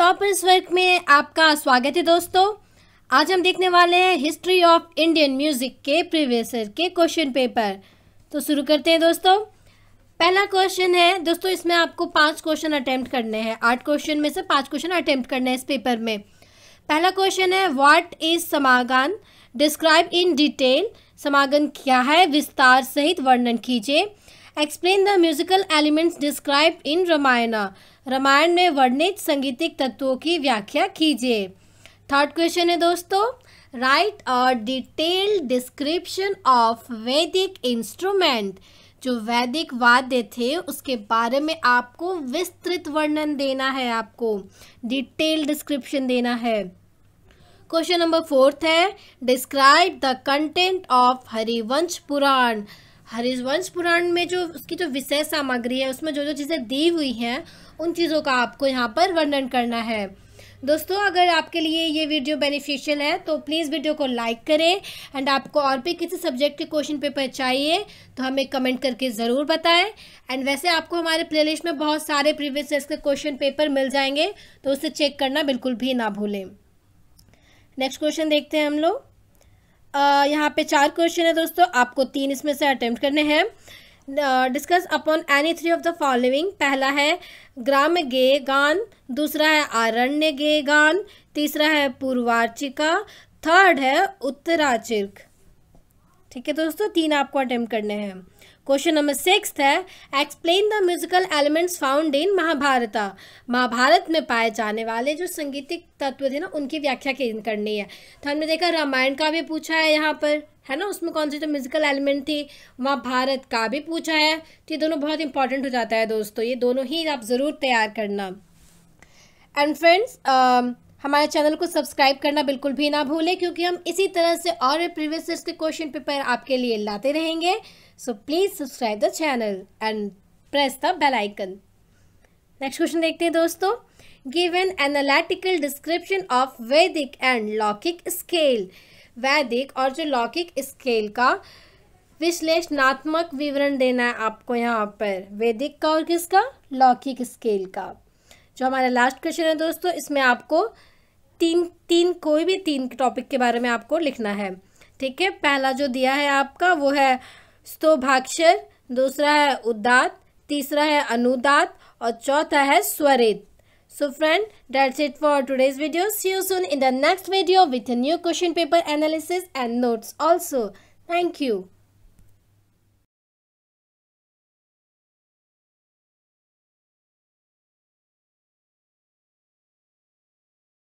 toppers work में आपका स्वागत है दोस्तों आज हम देखने वाले हैं हिस्ट्री ऑफ इंडियन म्यूज़िक के प्रीवियस के क्वेश्चन पेपर तो शुरू करते हैं दोस्तों पहला क्वेश्चन है दोस्तों इसमें आपको पांच क्वेश्चन अटेम्प्ट करने हैं आठ क्वेश्चन में से पांच क्वेश्चन अटेम्प्ट करने हैं इस पेपर में पहला क्वेश्चन है वाट इज समागन डिस्क्राइब इन डिटेल समागम क्या है विस्तार सहित वर्णन कीजिए explain the musical elements describe in Ramayana Ramayana में वर्णित संगीतिक तत्वों की व्याख्या कीजिए थर्ड क्वेश्चन है दोस्तों राइट और detailed description of Vedic instrument जो वैदिक वाद्य थे उसके बारे में आपको विस्तृत वर्णन देना है आपको डिटेल डिस्क्रिप्शन देना है क्वेश्चन नंबर फोर्थ है describe the content of Harivansh Purana Harivansh Purana में जो उसकी जो विषय सामग्री है उसमें जो जो चीज़ें दी हुई हैं उन चीज़ों का आपको यहाँ पर वर्णन करना है दोस्तों अगर आपके लिए ये वीडियो बेनिफिशियल है तो प्लीज़ वीडियो को लाइक करें एंड आपको और भी किसी सब्जेक्ट के क्वेश्चन पेपर चाहिए तो हमें कमेंट करके ज़रूर बताएं एंड वैसे आपको हमारे प्लेलिस्ट में बहुत सारे प्रीवियस ईयर्स के क्वेश्चन पेपर मिल जाएंगे तो उसे चेक करना बिल्कुल भी ना भूलें नेक्स्ट क्वेश्चन देखते हैं हम लोग यहाँ पे चार क्वेश्चन है दोस्तों आपको तीन इसमें से अटैम्प्ट करने हैं discuss upon any three of the following पहला है ग्राम गे गान दूसरा है आरण्य गे गान तीसरा है पूर्वाचिका थर्ड है उत्तराचिर्क ठीक है दोस्तों तीन आपको अटैम्प्ट करने हैं क्वेश्चन नंबर सिक्स है explain the musical elements found in Mahabharata Mahabharata में पाए जाने वाले जो संगीतिक तत्व थे ना उनकी व्याख्या करनी है तो हमने देखा रामायण का भी पूछा है यहाँ पर है ना उसमें कौन से जो म्यूजिकल एलिमेंट थी महाभारत का भी पूछा है तो ये दोनों बहुत इंपॉर्टेंट हो जाता है दोस्तों ये दोनों ही आप ज़रूर तैयार करना एंड फ्रेंड्स हमारे चैनल को सब्सक्राइब करना बिल्कुल भी ना भूलें क्योंकि हम इसी तरह से और प्रीवियस ईयर के क्वेश्चन पेपर आपके लिए लाते रहेंगे so please subscribe the channel and press the bell icon next question देखते हैं दोस्तों give an analytical description of Vedic and laukik scale वैदिक और जो लौकिक स्केल का विश्लेषणात्मक विवरण देना है आपको यहाँ पर वैदिक का और किसका लौकिक स्केल का जो हमारा लास्ट क्वेश्चन है दोस्तों इसमें आपको तीन तीन कोई भी तीन टॉपिक के बारे में आपको लिखना है ठीक है पहला जो दिया है आपका वो है स्तोभाक्षर दूसरा है उदात तीसरा है अनुदात और चौथा है स्वरित so friend that's it for today's video see you soon in the next video with new question paper analysis and notes also thank you